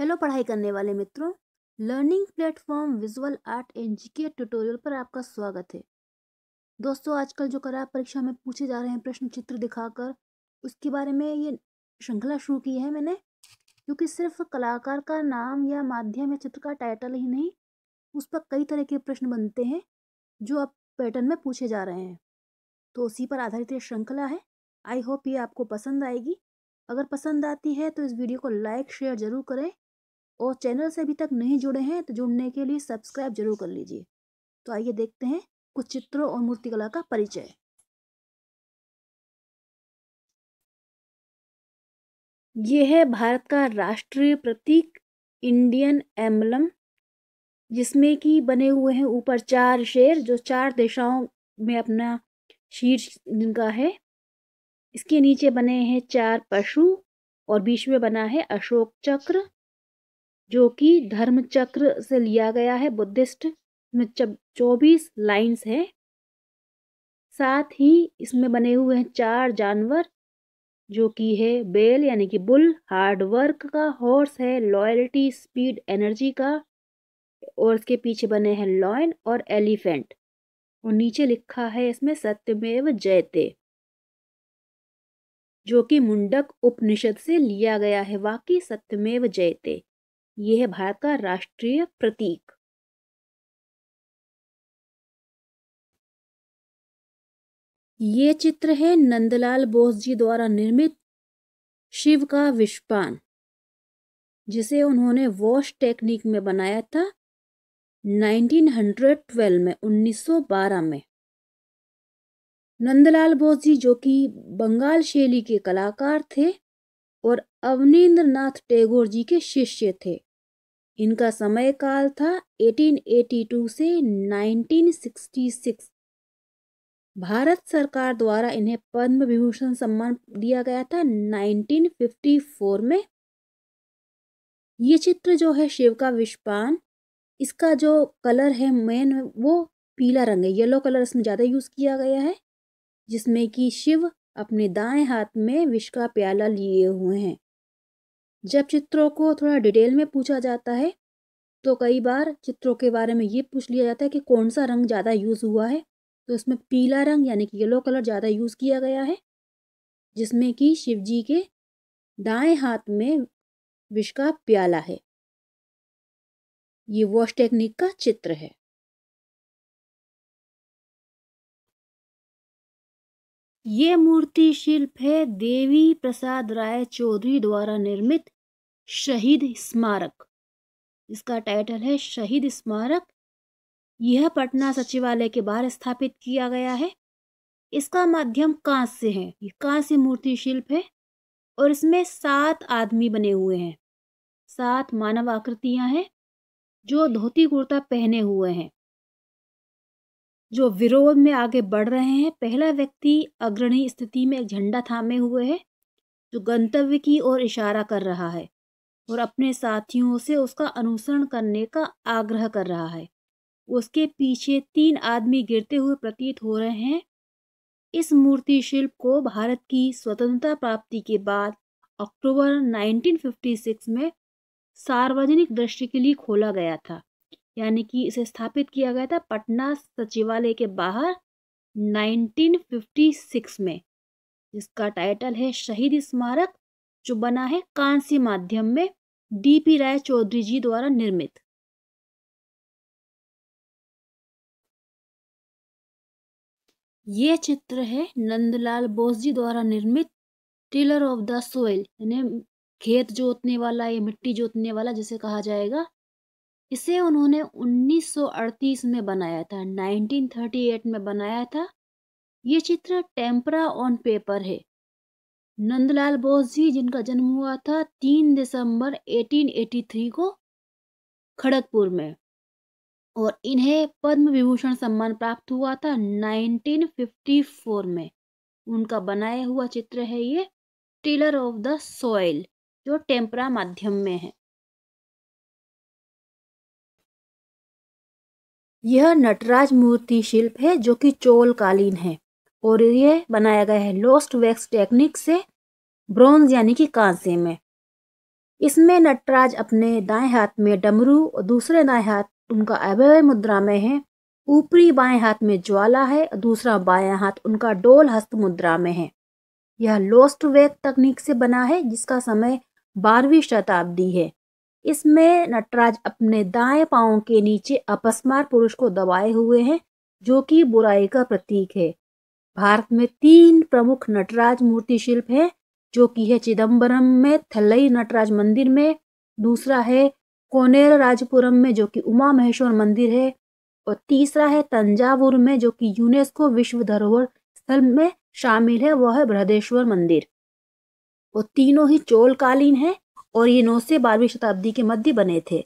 Hello पढ़ाई करने वाले मित्रों learning platform visual art and GK tutorial पर आपका स्वागत है दोस्तों आजकल जो कला परीक्षा में पूछे जा रहे हैं प्रश्न चित्र दिखाकर उसके बारे में ये श्रृंखला शुरू की है मैंने क्योंकि सिर्फ कलाकार का नाम या माध्यम या चित्र का टाइटल ही नहीं उस पर कई तरह के प्रश्न बनते हैं जो अब पैटर्न में पूछे जा रहे हैं तो उसी पर आधारित ये श्रृंखला है आई होप ये आपको पसंद आएगी अगर पसंद आती है तो इस वीडियो को लाइक शेयर ज़रूर करें और चैनल से अभी तक नहीं जुड़े हैं तो जुड़ने के लिए सब्सक्राइब जरूर कर लीजिए तो आइए देखते हैं कुछ चित्रों और मूर्तिकला का परिचय यह है भारत का राष्ट्रीय प्रतीक इंडियन एम्बलम जिसमें कि बने हुए हैं ऊपर चार शेर जो चार दिशाओं में अपना शीर्ष जिनका है इसके नीचे बने हैं चार पशु और बीच में बना है अशोक चक्र जो कि धर्म चक्र से लिया गया है बुद्धिस्ट में चौबीस लाइन्स है साथ ही इसमें बने हुए हैं चार जानवर जो कि है बेल यानी कि बुल हार्ड वर्क का हॉर्स है लॉयल्टी स्पीड एनर्जी का और इसके पीछे बने हैं लॉयन और एलिफेंट और नीचे लिखा है इसमें सत्यमेव जयते जो कि मुंडक उपनिषद से लिया गया है वाकई सत्यमेव जयते यह है भारत का राष्ट्रीय प्रतीक ये चित्र है नंदलाल बोस जी द्वारा निर्मित शिव का विषपान जिसे उन्होंने वॉश टेक्निक में बनाया था 1912 में 1912 में नंदलाल बोस जी जो कि बंगाल शैली के कलाकार थे और अवनीन्द्र नाथ टैगोर जी के शिष्य थे इनका समय काल था 1882 से 1966। भारत सरकार द्वारा इन्हें पद्म विभूषण सम्मान दिया गया था 1954 में ये चित्र जो है शिव का विष्पान इसका जो कलर है मेन वो पीला रंग है येलो कलर इसमें ज़्यादा यूज़ किया गया है जिसमें कि शिव अपने दाएं हाथ में विष का प्याला लिए हुए हैं जब चित्रों को थोड़ा डिटेल में पूछा जाता है तो कई बार चित्रों के बारे में ये पूछ लिया जाता है कि कौन सा रंग ज़्यादा यूज़ हुआ है तो इसमें पीला रंग यानी कि येलो कलर ज़्यादा यूज़ किया गया है जिसमें कि शिव जी के दाएं हाथ में विष का प्याला है ये वॉश टेक्निक का चित्र है ये मूर्ति शिल्प है देवी प्रसाद राय चौधरी द्वारा निर्मित शहीद स्मारक इसका टाइटल है शहीद स्मारक यह पटना सचिवालय के बाहर स्थापित किया गया है इसका माध्यम कांस से है ये कांस्य मूर्ति शिल्प है और इसमें सात आदमी बने हुए हैं सात मानव आकृतियां हैं जो धोती कुर्ता पहने हुए हैं जो विरोध में आगे बढ़ रहे हैं पहला व्यक्ति अग्रणी स्थिति में एक झंडा थामे हुए है जो गंतव्य की ओर इशारा कर रहा है और अपने साथियों से उसका अनुसरण करने का आग्रह कर रहा है उसके पीछे तीन आदमी गिरते हुए प्रतीत हो रहे हैं इस मूर्ति शिल्प को भारत की स्वतंत्रता प्राप्ति के बाद अक्टूबर 1956 में सार्वजनिक दृष्टि के लिए खोला गया था यानी कि इसे स्थापित किया गया था पटना सचिवालय के बाहर 1956 में जिसका टाइटल है शहीद स्मारक जो बना है कांसी माध्यम में डीपी राय चौधरी जी द्वारा निर्मित ये चित्र है नंदलाल बोस जी द्वारा निर्मित टिलर ऑफ द सोइल यानी खेत जोतने वाला या मिट्टी जोतने वाला जिसे कहा जाएगा इसे उन्होंने 1938 में बनाया था 1938 में बनाया था ये चित्र टेम्परा ऑन पेपर है नंदलाल बोस जी जिनका जन्म हुआ था 3 दिसंबर 1883 को खड़गपुर में और इन्हें पद्म विभूषण सम्मान प्राप्त हुआ था 1954 में उनका बनाया हुआ चित्र है ये टिलर ऑफ द सॉइल जो टेम्परा माध्यम में है यह नटराज मूर्ति शिल्प है जो कि चोल कालीन है और यह बनाया गया है लोस्ट वैक्स टेक्निक से ब्रोंज यानी कि कांसे में इसमें नटराज अपने दाएं हाथ में डमरू और दूसरे दाएं हाथ उनका अभय मुद्रा में है ऊपरी बाएं हाथ में ज्वाला है और दूसरा बाया हाथ उनका डोल हस्त मुद्रा में है यह लोस्ट वेग तकनीक से बना है जिसका समय बारहवीं शताब्दी है इसमें नटराज अपने दाएं पाओ के नीचे अपस्मार पुरुष को दबाए हुए हैं जो कि बुराई का प्रतीक है भारत में तीन प्रमुख नटराज मूर्ति शिल्प है जो कि है चिदम्बरम में थल्लई नटराज मंदिर में दूसरा है कोनेर राजपुरम में जो कि उमा महेश्वर मंदिर है और तीसरा है तंजावुर में जो कि यूनेस्को विश्व धरोहर स्थल में शामिल है वह है बृहदेश्वर मंदिर वो तीनों ही चोलकालीन है और ये नौ से बारहवीं शताब्दी के मध्य बने थे